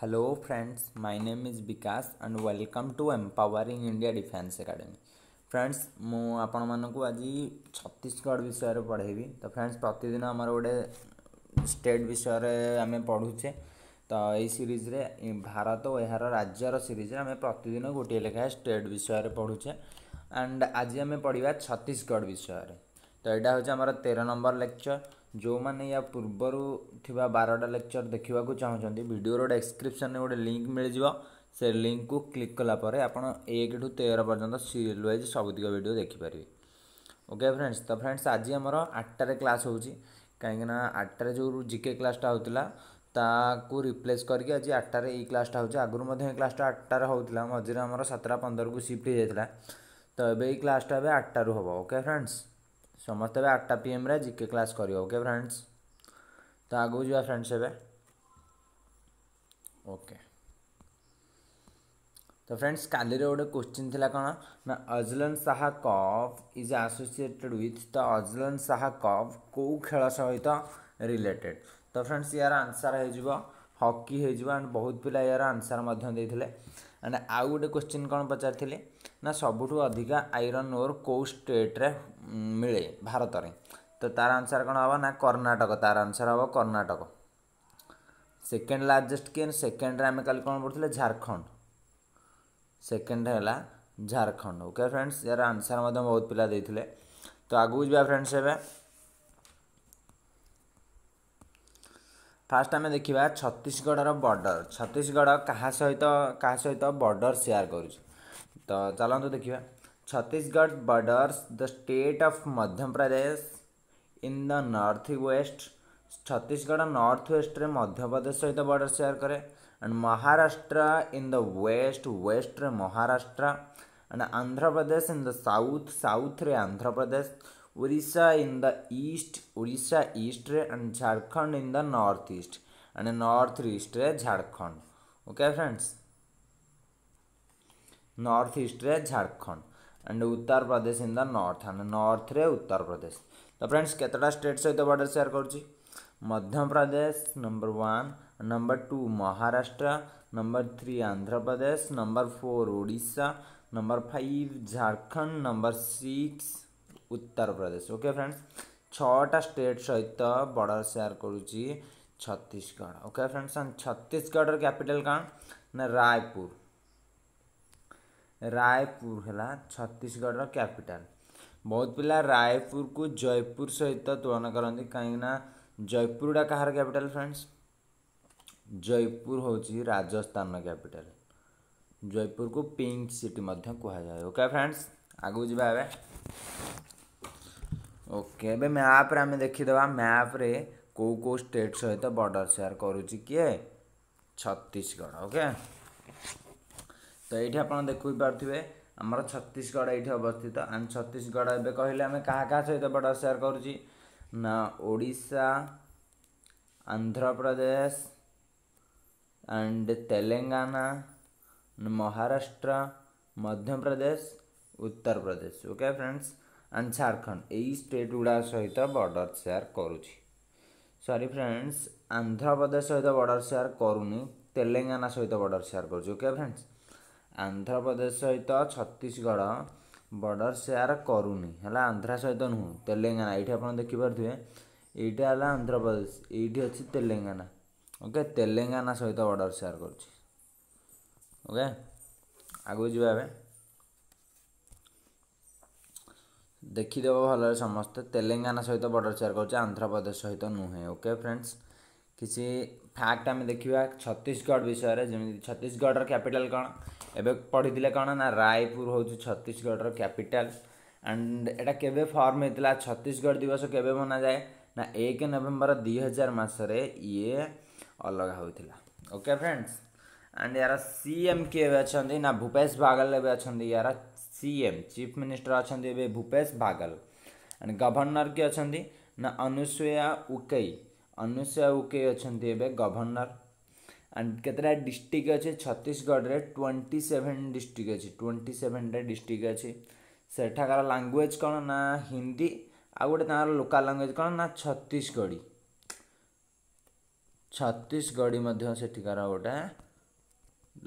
Hello friends my name is Vikas and welcome to empowering India defence academy friends मु आपण मानक आज छत्तीसगढ़ विषय पढ़ेबी तो फ्रेंड्स प्रतिदिन आम गोटे स्टेट विषय आम पढ़ुचे तो यही सीरीज रे भारत और यार राज्य सीरीज आम प्रतिदिन गोटे लेखाएं स्टेट विषय पढ़ुचे एंड आज आम पढ़ा छत्तीसगढ़ विषय तो यहाँ हूँ आम तेरह नंबर लेक्चर जो मैंने या पूर्व बारटा लेक्चर देखा चाहते भिडर डेस्क्रिपन में गोटे लिंक मिल जाव से लिंक को क्लिक कलापर एक टू तेरह पर्यटन सीरीयल व्वज सबुदिक भिड देखिपर ओके फ्रेंड्स तो फ्रेंड्स आज आम आठटे क्लास हो कहीं आठटे जो जिके क्लासटा होता ताक रिप्लेस करके आज आठटा ई क्लासटा होगुम क्लासटा आठटे होता मझे आम सतटा पंदर को सिफ्ट होता है तो ये क्लासटा एवं आठटू हम ओके फ्रेंड्स ସମସ୍ତେ ଏବେ ଆଠଟା ପି ଏମ୍ରେ ଜି କେ କ୍ଲାସ୍ କରିବ ଓକେ ଫ୍ରେଣ୍ଡସ୍ ତ ଆଗକୁ ଯିବା ଫ୍ରେଣ୍ଡସ୍ ଏବେ ଓକେ ତ ଫ୍ରେଣ୍ଡସ୍ କାଲିର ଗୋଟେ କ୍ୱେଶ୍ଚିନ୍ ଥିଲା କ'ଣ ନା Azlan Shah cup is associated with ତ ଅଜଲନ୍ ଶାହା କପ୍ କେଉଁ ଖେଳ ସହିତ ରିଲେଟେଡ଼୍ ତ ଫ୍ରେଣ୍ଡସ୍ ଏହାର ଆନ୍ସର୍ ହୋଇଯିବ ହକି ହୋଇଯିବ ଆଣ୍ଡ ବହୁତ ପିଲା ଏହାର ଆନ୍ସର୍ ମଧ୍ୟ ଦେଇଥିଲେ અને આગુડે ક્વેશ્ચન કોન પછાર તિલે ના સબટુ અધિક આયર્ન ઓર કોસ્ટ સ્ટેટ રે મિલે ભારત રે તો તાર આન્સર કોન આવા ના કર્ણાટક તાર આન્સર હબો કર્ણાટક સેકન્ડ largest કીન સેકન્ડ રે અમે કલ કોન પડતલે ઝારખંડ સેકન્ડ હેલા ઝારખંડ ઓકે ફ્રેન્ડ્સ યાર આન્સર માધમ બહુત પિલા દેતલે તો આગુ જબા ફ્રેન્ડ્સ હે ଫାର୍ଷ୍ଟ ଆମେ ଦେଖିବା ଛତିଶଗଡ଼ର ବର୍ଡ଼ର ଛତିଶଗଡ଼ କାହା ସହିତ କାହା ସହିତ ବର୍ଡ଼ର ସେୟାର କରୁଛି ତ ଚାଲନ୍ତୁ ଦେଖିବା Chhattisgarh borders the state of Madhya Pradesh in the north west Chhattisgarh north ୱେଷ୍ଟରେ ମଧ୍ୟପ୍ରଦେଶ ସହିତ ବର୍ଡ଼ର ସେୟାର କରେ and Maharashtra in the west ୱେଷ୍ଟରେ Maharashtra and Andhra Pradesh in the south ସାଉଥରେ Andhra Pradesh Orissa in the east, Orissa east and Jharkhand in the northeast and northeast Jharkhand. Okay friends. Northeast Jharkhand and Uttar Pradesh in the north and north Uttar Pradesh. तो friends केतटा state सहित border share करुच्ची Madhya Pradesh number one number two Maharashtra number three Andhra Pradesh number four Odisha number five Jharkhand number six Uttar Pradesh okay friends छटा state सहित border share करुँ Chhattisgarh okay friends Chhattisgarh capital कौन ना रायपुर रायपुर है छत्तीशगढ़ कैपिटल बहुत पिला रायपुर को जयपुर सहित तुलना करती कहीं जयपुर कहार कैपिटल फ्रेंड्स जयपुर हूँ राजस्थान कैपिटल जयपुर को पिंक सिटी कहुए ओके फ्रेंड्स आगे जावा ओके okay, मैप आम देखीदा मैप्रे को को स्टेट सहित बॉर्डर शेयर करुच किए छत्तीशगढ़ ओके तो ये आप देख पारे आम छत्तीसगढ़ ये अवस्थित आम छत्तीसगढ़ एवं कहले आम क्या क्या सहित बॉर्डर शेयर करा Andhra Pradesh and Telangana Maharashtra Madhya Pradesh Uttar Pradesh okay friends and Jharkhand ଏଇ ଷ୍ଟେଟ୍ ଗୁଡ଼ାକ ସହିତ ବର୍ଡ଼ର ସେୟାର କରୁଛି ସରି ଫ୍ରେଣ୍ଡସ୍ ଆନ୍ଧ୍ରପ୍ରଦେଶ ସହିତ ବର୍ଡ଼ର ସେୟାର କରୁନି ତେଲେଙ୍ଗାନା ସହିତ ବର୍ଡ଼ର ସେୟାର କରୁଛି ଓକେ ଫ୍ରେଣ୍ଡସ୍ ଆନ୍ଧ୍ରପ୍ରଦେଶ ସହିତ ଛତିଶଗଡ଼ ବର୍ଡ଼ର ସେୟାର କରୁନି ହେଲା ଆନ୍ଧ୍ରା ସହିତ ନୁହଁ ତେଲେଙ୍ଗାନା ଏଇଠି ଆପଣ ଦେଖିପାରୁଥିବେ ଏଇଟା ହେଲା ଆନ୍ଧ୍ରପ୍ରଦେଶ ଏଇଠି ଅଛି ତେଲେଙ୍ଗାନା ଓକେ ତେଲେଙ୍ଗାନା ସହିତ ବର୍ଡ଼ର ସେୟାର କରୁଛି ଓକେ ଆଗକୁ ଯିବା ଏବେ देखीदेव भल समस्त तेलेाना सहित बर्डर सेयर कर प्रदेश सहित नुहे ओके फ्रेंड्स किसी फैक्ट आम देखा छत्तीशगढ़ विषय में जमी छत्तीशगढ़ कैपिटल कौन एवं पढ़ी कौन ना रायपुर हूँ छत्तीशगढ़ कैपिटल एंड एटा के फर्म होता है छत्तीशगढ़ दिवस केवे मना जाए ना एक नवेम्बर दुई हजार मसरे ये अलग होता ओके फ्रेंड्स एंड यार सी एम किए अच्छा ना भूपेश बागल एवं अच्छा यार सीएम चीफ मिनिस्टर अच्छा भूपेश बागल एंड गवर्नर किए अच्छा ना अनुसुया उके अनुसुया उके अच्छा गवर्नर एंड केतटा डिस्ट्रिक्ट अच्छे छत्तीसगढ़ ट्वेंटी सेवेन डिस्ट्रिक्ट अच्छे ट्वेंटी सेवेन रे डिस्ट्रिक्ट अच्छे सेठाकार लांगुएज कौन ना हिंदी आ गए तरह लोकाल लांगुएज कौन ना छत्तीसगढ़ी छत्तीसगढ़ी से गोटे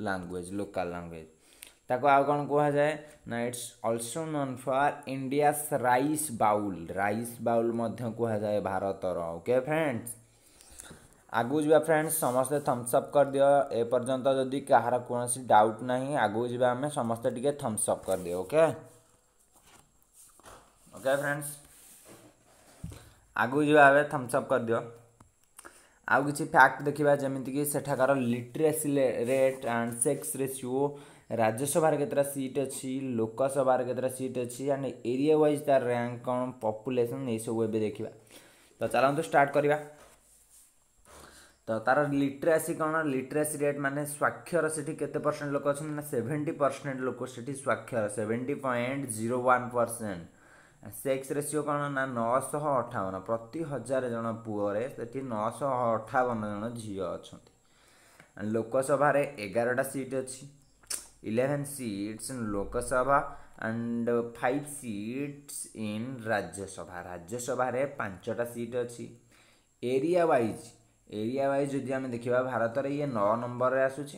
लांगुएज लोकाल लांगुएज ताको आउ कौन कह जाए ना it's also known for India rice bowl rice bowl कहुए भारतर ओके फ्रेंड्स आगू जावा फ्रेंड्स समस्ते थम्सअप कर दियो ए पर्यंत जदि कहार कौन डाउट ना आगु जावा आम समस्ते थम्सअप कर दियो ओके ओके फ्रेंड्स आगू जावा थम्सअप कर दियो आउ कि फैक्ट देखा जमीक सेठाकर literacy rate and sex ratio ରାଜ୍ୟସଭାରେ କେତେଟା ସିଟ୍ ଅଛି ଲୋକସଭାରେ କେତେଟା ସିଟ୍ ଅଛି ଆଣ୍ଡ ଏରିଆ ୱାଇଜ୍ ତାର ରାଙ୍କ କ'ଣ ପପୁଲେସନ୍ ଏସବୁ ଏବେ ଦେଖିବା ତ ଚାଲନ୍ତୁ ଷ୍ଟାର୍ଟ କରିବା ତ ତାର ଲିଟ୍ରେସି କ'ଣ ଲିଟ୍ରେସି ରେଟ୍ ମାନେ ସ୍ୱାକ୍ଷର ସେଠି କେତେ ପରସେଣ୍ଟ ଲୋକ ଅଛନ୍ତି ନା ସେଭେଣ୍ଟି ପରସେଣ୍ଟ ଲୋକ ସେଠି ସ୍ୱାକ୍ଷର seventy point zero one percent sex ratio କ'ଣ ନା ନଅଶହ ଅଠାବନ ପ୍ରତି ହଜାର ଜଣ ପୁଅରେ ସେଠି ନଅଶହ ଅଠାବନ ଜଣ ଝିଅ ଅଛନ୍ତି ଲୋକସଭାରେ ଏଗାରଟା ସିଟ୍ ଅଛି 11 seats in Lok Sabha and 5 seats in Rajya Sabha. Rajya Sabha रे 5टा सीट ଅଛି एरिया वाइज एरिया वाइज যদি ଆମେ ଦେଖିବା ଭାରତରେ ଇଏ 9 ନମ୍ବରରେ ଆସୁଛି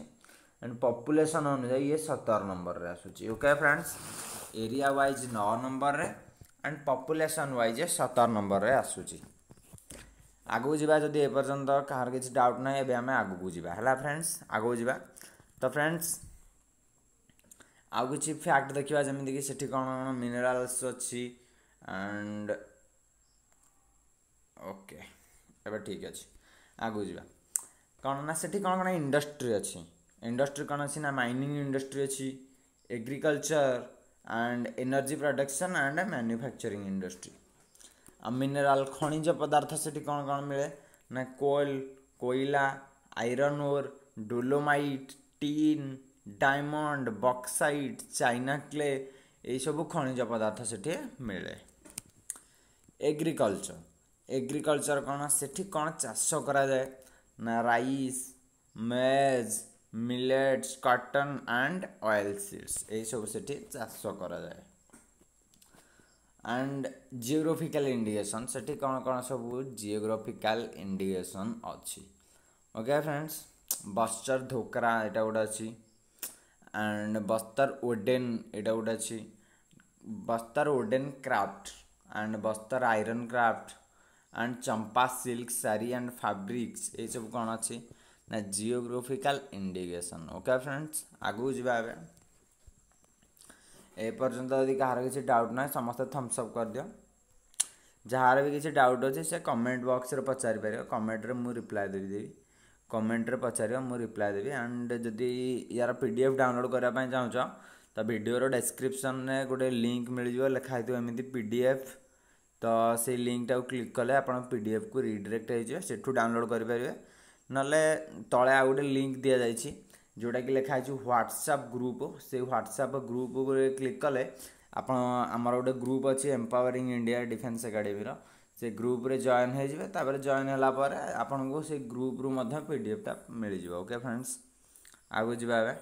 ଆଣ୍ଡ ପପୁଲେସନ୍ ଅନୁଯାୟୀ ଇଏ 17 ନମ୍ବରରେ ଆସୁଛି ଓକେ ଫ୍ରେଣ୍ଡସ୍ ଏରିଆ ୱାଇଜ୍ 9 ନମ୍ବରରେ ଆଣ୍ଡ ପପୁଲେସନ୍ ୱାଇଜ୍ 17 ନମ୍ବରରେ ଆସୁଛି ଆଗକୁ ଯିବା ଯଦି ଏପର୍ଯ୍ୟନ୍ତ କାହାର କିଛି ଡାଉଟ୍ ନାହିଁ ଏବେ ଆମେ ଆଗକୁ ଯିବା ହେଲା ଫ୍ରେଣ୍ଡସ୍ ଆଗକୁ ଯିବା ତ ଫ୍ରେଣ୍ଡସ୍ ଆଉ କିଛି ଫ୍ୟାକ୍ଟ ଦେଖିବା ଯେମିତିକି ସେଠି କ'ଣ କ'ଣ ମିନେରାଲ୍ସ ଅଛି ଆଣ୍ଡ ଓକେ ଏବେ ଠିକ୍ ଅଛି ଆଗକୁ ଯିବା କ'ଣ ନା ସେଠି କ'ଣ କ'ଣ ଇଣ୍ଡଷ୍ଟ୍ରି ଅଛି ଇଣ୍ଡଷ୍ଟ୍ରି କ'ଣ ଅଛି ନା ମାଇନିଂ ଇଣ୍ଡଷ୍ଟ୍ରି ଅଛି agriculture and energy production and manufacturing industry ଆଉ ମିନେରାଲ ଖଣିଜ ପଦାର୍ଥ ସେଠି କ'ଣ କ'ଣ ମିଳେ ନା କୋଏଲ କୋଇଲା iron ore dolomite tin diamond bauxite china clay ଏହିସବୁ ଖଣିଜ ପଦାର୍ଥ ସେଠି ମିଳେ ଏଗ୍ରିକଲଚର ଏଗ୍ରିକଲଚର କ'ଣ ସେଠି କ'ଣ ଚାଷ କରାଯାଏ ନା rice maize millets cotton and oil seeds ଏହିସବୁ ସେଠି ଚାଷ କରାଯାଏ ଆଣ୍ଡ ଜିଓଗ୍ରାଫିକାଲ ଇଣ୍ଡିକେସନ୍ ସେଠି କ'ଣ କ'ଣ ସବୁ ଜିଓଗ୍ରାଫିକାଲ ଇଣ୍ଡିକେସନ୍ ଅଛି ଓକେ ଫ୍ରେଣ୍ଡସ୍ ବସ୍ଚର ଧୋକରା ଏଇଟା ଗୋଟେ ଅଛି অ্যান্ড বস্তার ওডেন এটা গোটে আছে Bastar wooden craft and Bastar iron craft and Champa silk sari and fabrics এইসব কোণ আছে না জিওগ্রাফিকাল ইন্ডিকেসন ওকে ফ্রেন্ডস আগুক যা এবার ଏ ପର୍ଯ୍ୟନ୍ତ ଯଦି କାହାର କିଛି ଡାଉଟ୍ ନାହିଁ ସମସ୍ତେ ଥମ୍ସ ଅପ୍ କରିଦିଅ ଯାହାର ବି କିଛି ଡାଉଟ୍ ଅଛି ସେ କମେଣ୍ଟ ବକ୍ସରେ ପଚାରିପାରିବ କମେଣ୍ଟରେ ମୁଁ ରିପ୍ଲାଏ ଦେଇଦେବି कमेन्ट में पचार मुझ्लाय देवी एंड जदि यार पी डाउनलोड करने चाहो तो भिडर डेस्क्रिपन में गोटे लिंक मिल जाव लिखाई थी एमती पी डी तो से लिंकटा क्लिक कले आप पी डी एफ को रिडिरेक्ट हो डाउनलोड ना ते आ गए लिंक दि जा जोटा कि लिखाई ह्वाट्सअप ग्रुप से ह्वाट्सअप ग्रुप क्लिक कले आप गोटे ग्रुप अच्छे एम्पावरिंग इंडिया डिफेन्स एकाडेमी ସେ ଗ୍ରୁପ୍ରେ ଜଏନ୍ ହୋଇଯିବେ ତାପରେ ଜଏନ୍ ହେଲା ପରେ ଆପଣଙ୍କୁ ସେ ଗ୍ରୁପ୍ରୁ ମଧ୍ୟ ପି ଡି ଏଫ୍ଟା ମିଳିଯିବ ଓକେ ଫ୍ରେଣ୍ଡସ୍ ଆଗକୁ ଯିବା ଏବେ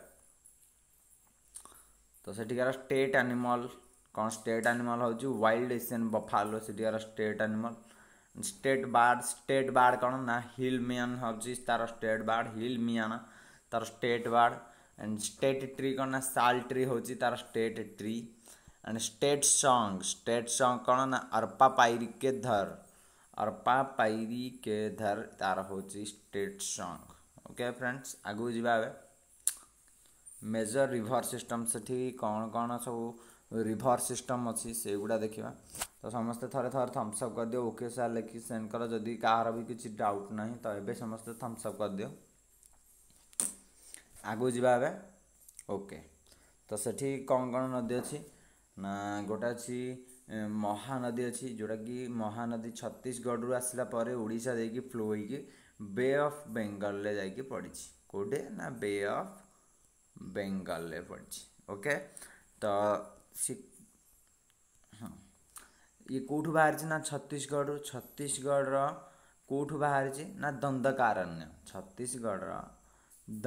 ତ ସେଠିକାର ଷ୍ଟେଟ୍ ଆନିମଲ୍ କ'ଣ ଷ୍ଟେଟ୍ ଆନିମଲ୍ ହେଉଛି ୱାଇଲ୍ଡ ଏସିଆନ୍ ବଫାଲୋ ସେଠିକାର state animal state bird state bird କ'ଣ ନା ହିଲ୍ ମିଆନ୍ ହେଉଛି ତା'ର ଷ୍ଟେଟ୍ ବାର୍ଡ଼ ହିଲ୍ ମିଆନା ତା'ର state bird and state tree କ'ଣ ନା ସାଲ୍ ଟ୍ରି ହେଉଛି ତା'ର state tree and state song state song कौन अरपा पायरी के धर अरपा पायरी के धर तार हूँ स्टेट सॉन्ग ओके फ्रेंड्स आगू जावा मेजर रिभर सिस्टम से कौन कौन सब रिभर सिस्टम अच्छी से गुड़ा देखा तो समस्ते थे थे थम्सअप कर करदि ओके सार लिखी सेंड कर जदि कहार भी किसी डाउट ना तो ये समस्त थम्सअप दियो आगे जावा ओके तो सेठी कौन कौन नदी अच्छी ନା ଗୋଟେ ଅଛି ମହାନଦୀ ଅଛି ଯେଉଁଟାକି ମହାନଦୀ ଛତିଶଗଡ଼ରୁ ଆସିଲା ପରେ ଓଡ଼ିଶା ଦେଇକି ଫ୍ଲୋ ହେଇକି ବେ ଅଫ୍ ବେଙ୍ଗଲରେ ଯାଇକି ପଡ଼ିଛି କେଉଁଠି ନା ବେ ଅଫ୍ ବେଙ୍ଗଲରେ ପଡ଼ିଛି ଓକେ ତ ହଁ ଇଏ କେଉଁଠୁ ବାହାରିଛି ନା ଛତିଶଗଡ଼ରୁ ଛତିଶଗଡ଼ର କେଉଁଠୁ ବାହାରିଛି ନା ଦନ୍ଦକାରଣ୍ୟ ଛତିଶଗଡ଼ର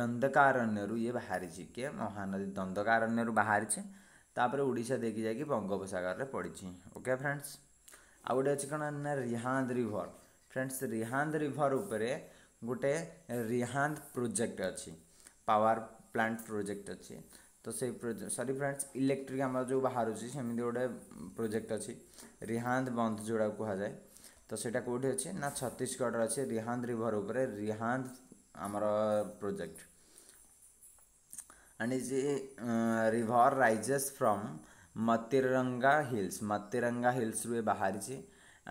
ଦନ୍ଦକାରଣ୍ୟରୁ ଇଏ ବାହାରିଛି କିଏ ମହାନଦୀ ଦନ୍ଦକାରଣ୍ୟରୁ ବାହାରିଛି ତାପରେ ଓଡ଼ିଶା ଦେଇକି ଯାଇକି ବଙ୍ଗୋପସାଗରରେ ପଡ଼ିଛି ଓକେ ଫ୍ରେଣ୍ଡସ୍ ଆଉ ଗୋଟେ ଅଛି କ'ଣ ନା Rihand river friends Rihand river ଉପରେ ଗୋଟେ ରିହାନ୍ଦ ପ୍ରୋଜେକ୍ଟ ଅଛି ପାୱାର ପ୍ଲାଣ୍ଟ ପ୍ରୋଜେକ୍ଟ ଅଛି ତ ସେଇ ସରି ଫ୍ରେଣ୍ଡସ୍ ଇଲେକ୍ଟ୍ରିକ୍ ଆମର ଯେଉଁ ବାହାରୁଛି ସେମିତି ଗୋଟେ ପ୍ରୋଜେକ୍ଟ ଅଛି ରିହାନ୍ଦ ବନ୍ଧ ଯେଉଁଟା କୁହାଯାଏ ତ ସେଇଟା କେଉଁଠି ଅଛି ନା ଛତିଶଗଡ଼ରେ ଅଛି ରିହାନ୍ଦ ରିଭର ଉପରେ ରିହାନ୍ଦ ଆମର project and is a river rises from Matiranga hills Matiranga hills ରୁ ବାହାରିଛି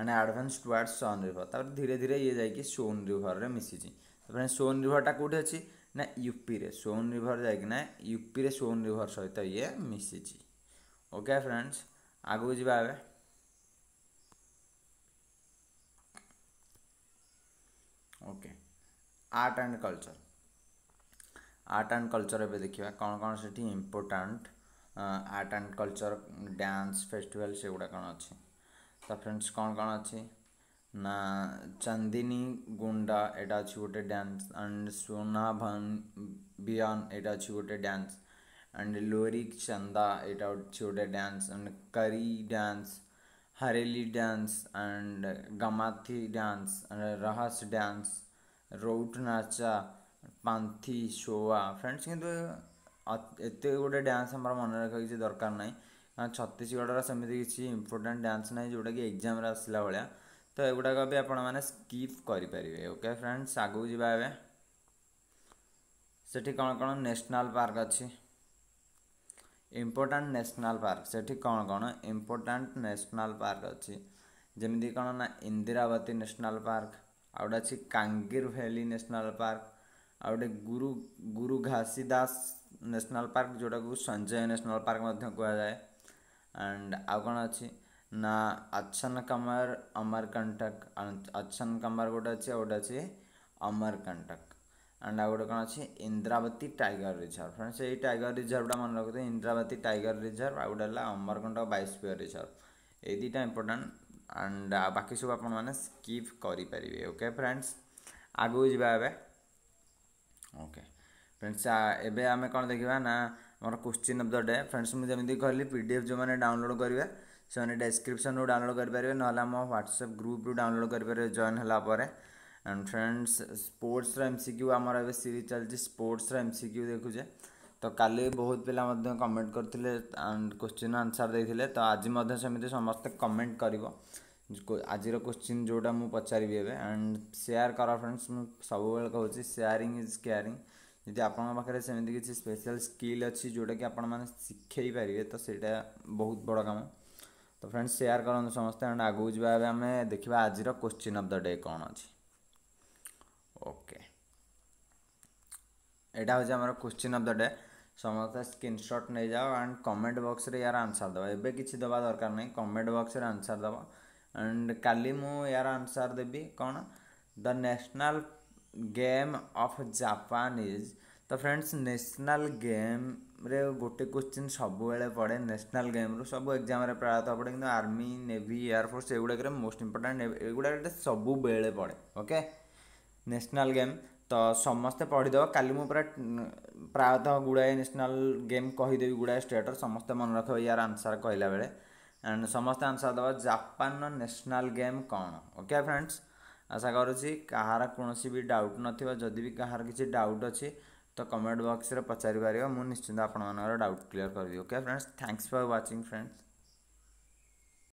and advance towards Son river ତାପରେ ଧୀରେ ଧୀରେ ଇଏ ଯାଇକି ସୋନ୍ ରିଭରରେ ମିଶିଛି ତାପରେ ସୋନ୍ ରିଭରଟା କେଉଁଠି ଅଛି ନା ୟୁପିରେ ସୋନ୍ ରିଭର ଯାଇକିନା ୟୁପିରେ ସୋନ୍ ରିଭର ସହିତ ଇଏ ମିଶିଛି ଓକେ ଫ୍ରେଣ୍ଡସ୍ ଆଗକୁ ଯିବା ଏବେ okay art and culture art and culture ଏବେ ଦେଖିବା କ'ଣ କ'ଣ ସେଠି important art and culture dance festival ସେଗୁଡ଼ା କ'ଣ ଅଛି ତ ଫ୍ରେଣ୍ଡସ୍ କ'ଣ କ'ଣ ଅଛି ନା ଚାନ୍ଦିନୀ ଗୁଣ୍ଡା ଏଇଟା ଅଛି ଗୋଟେ ଡ୍ୟାନ୍ସ ଆଣ୍ଡ ସୋନା ବିୟନ୍ ଏଇଟା ଅଛି ଗୋଟେ ଡ୍ୟାନ୍ସ ଆଣ୍ଡ ଲୋରି ଚନ୍ଦା ଏଇଟା ଅଛି ଗୋଟେ ଡ୍ୟାନ୍ସ ଆଣ୍ଡ କରି ଡ୍ୟାନ୍ସ हरेली डांस एंड गमाथी dance Rahas dance Raut Nacha Panthi SOA friends କିନ୍ତୁ ଏତେ ଗୋଟେ ଡ୍ୟାନ୍ସ ଆମର ମନେ ରଖିବା କିଛି ଦରକାର ନାହିଁ କାରଣ ଛତିଶଗଡ଼ର ସେମିତି କିଛି ଇମ୍ପୋର୍ଟାଣ୍ଟ ଡ୍ୟାନ୍ସ ନାହିଁ ଯେଉଁଟାକି ଏକ୍ଜାମ୍ରେ ଆସିଲା ଭଳିଆ ତ ଏଗୁଡ଼ାକ ବି ଆପଣମାନେ ସ୍କିପ୍ କରିପାରିବେ ଓକେ ଫ୍ରେଣ୍ଡସ୍ ଆଗକୁ ଯିବା ଏବେ ସେଠି କ'ଣ କ'ଣ ନ୍ୟାସନାଲ୍ ପାର୍କ ଅଛି ଇମ୍ପୋର୍ଟାଣ୍ଟ ନ୍ୟାସନାଲ୍ ପାର୍କ ସେଠି କ'ଣ କ'ଣ ଇମ୍ପୋର୍ଟାଣ୍ଟ ନ୍ୟାସନାଲ୍ ପାର୍କ ଅଛି ଯେମିତି କ'ଣ ନା ଇନ୍ଦିରାବତୀ ନ୍ୟାସନାଲ୍ ପାର୍କ ଆଉ ଗୋଟେ ଅଛି କାଙ୍ଗିର ଭ୍ୟାଲି ନ୍ୟାସନାଲ୍ ପାର୍କ ଆଉ ଗୋଟେ ଗୁରୁ ଗୁରୁ ଘାସିଦାସ ନ୍ୟାସନାଲ୍ ପାର୍କ ଯେଉଁଟାକୁ ସଞ୍ଜୟ ନ୍ୟାସନାଲ୍ ପାର୍କ ମଧ୍ୟ କୁହାଯାଏ ଆଣ୍ଡ ଆଉ କ'ଣ ଅଛି ନା ଅଚ୍ଛନ କମର ଅମରକଣ୍ଟକ ଅଚ୍ଛନ କମର ଗୋଟେ ଅଛି ଆଉ ଗୋଟେ ଅଛି ଅମରକଣ୍ଟକ ଆଣ୍ଡ ଆଉ ଗୋଟେ କ'ଣ ଅଛି ଇନ୍ଦ୍ରାବତୀ ଟାଇଗର ରିଜର୍ଭ ଫ୍ରେଣ୍ଡସ୍ ଏଇ ଟାଇଗର ରିଜର୍ଭଟା ମନେ ରଖୁଥିବେ ଇନ୍ଦ୍ରାବତୀ ଟାଇଗର ରିଜର୍ଭ ଆଉ ଗୋଟେ ହେଲା ଅମରକଣ୍ଟକ ବାଇଶପିୟର ରିଜର୍ଭ ଏଇ ଦୁଇଟା ଇମ୍ପୋର୍ଟାଣ୍ଟ ଆଣ୍ଡ ବାକି ସବୁ ଆପଣମାନେ ସ୍କିପ୍ କରିପାରିବେ ଓକେ ଫ୍ରେଣ୍ଡସ୍ ଆଗକୁ ଯିବା ଏବେ ଓକେ ଫ୍ରେଣ୍ଡସ୍ ଏବେ ଆମେ କ'ଣ ଦେଖିବା ନା ଆମର question of the day friends ମୁଁ ଯେମିତି କହିଲି ପି ଡି ଏଫ୍ ଯେଉଁମାନେ ଡାଉନଲୋଡ଼୍ କରିବେ ସେମାନେ ଡେସ୍କ୍ରିପ୍ସନ୍ରୁ ଡାଉନଲୋଡ଼୍ କରିପାରିବେ ନହେଲେ ଆମ ହ୍ୱାଟ୍ସଆପ୍ ଗ୍ରୁପ୍ରୁ ଡାଉନଲୋଡ଼୍ କରିପାରିବେ ଜଏନ୍ ହେଲା ପରେ ଆଣ୍ଡ ଫ୍ରେଣ୍ଡସ୍ ସ୍ପୋର୍ଟ୍ସର ଏମ୍ ସି କ୍ୟୁ ଆମର ଏବେ ସିରିଜ୍ ଚାଲିଛି ସ୍ପୋର୍ଟ୍ସର ଏମ୍ ସି କ୍ୟୁ ଦେଖୁଛେ ତ କାଲି ବହୁତ ପିଲା ମଧ୍ୟ କମେଣ୍ଟ କରିଥିଲେ ଆଣ୍ଡ କୋଶ୍ଚିନ୍ ଆନ୍ସର୍ ଦେଇଥିଲେ ତ ଆଜି ମଧ୍ୟ ସେମିତି ସମସ୍ତେ କମେଣ୍ଟ କରିବ आज क्वेश्चन जोटा मुझे पचारि एंड सेयार कर फ्रेंड्स मुझे सब कहे सेयारी इज केयारिंग यदि आपखे सेमती किसी स्पेशल स्किल अच्छी जोटा कि आपखे पारे तो सीटा बहुत बड़ कम तो फ्रेंड्स सेयार करते समस्ते एंड आगे जाम देखा आज क्वेश्चन अफ द डे कौन अच्छी ओके यहाँ हूँ आम क्वेश्चन अफ द डे समस्त स्क्रीनशट नहीं जाओ एंड कमेंट बक्स रे यार आंसर दबा एवं किसी दवा दरकार नहीं कमेंट बक्स में आंसर दबा ଆଣ୍ଡ କାଲି ମୁଁ ଏହାର ଆନ୍ସର୍ ଦେବି କ'ଣ the national game of Japan is ତ ଫ୍ରେଣ୍ଡସ୍ ନ୍ୟାସନାଲ୍ ଗେମ୍ରେ ଗୋଟେ କୋଶ୍ଚିନ୍ ସବୁବେଳେ ପଡ଼େ ନ୍ୟାସନାଲ୍ ଗେମ୍ରୁ ସବୁ ଏକ୍ଜାମ୍ରେ ପ୍ରାୟତଃ ପଡ଼େ କିନ୍ତୁ ଆର୍ମି ନେଭି ଏୟାରଫୋର୍ସ ଏଗୁଡ଼ାକରେ ମୋଷ୍ଟ ଇମ୍ପୋର୍ଟାଣ୍ଟ ଏଗୁଡ଼ାକରେ ସବୁବେଳେ ପଡ଼େ ଓକେ ନ୍ୟାସନାଲ୍ ଗେମ୍ ତ ସମସ୍ତେ ପଢ଼ିଦେବ କାଲି ମୁଁ ପୁରା ପ୍ରାୟତଃ ଗୁଡ଼ାଏ ନ୍ୟାସନାଲ୍ ଗେମ୍ କହିଦେବି ଗୁଡ଼ାଏ ଷ୍ଟେଟ୍ର ସମସ୍ତେ ମନେ ରଖିବ ଏହାର ଆନ୍ସର୍ କହିଲା ବେଳେ અને સમાસ્તાન સાદોવા જાપાન નો નેશનલ ગેમ કોણ ઓકે ફ્રેન્ડસ આસા કરું છી કહારા કોણસી બી ડાઉટ ન થિવા જોદી બી કહાર કિસી ડાઉટ અછે તો કમેન્ટ બોક્સ રે પછારી પર મો નિશ્ચિંત આપણનો ડાઉટ ક્લિયર કર દيو okay friends thanks for watching friends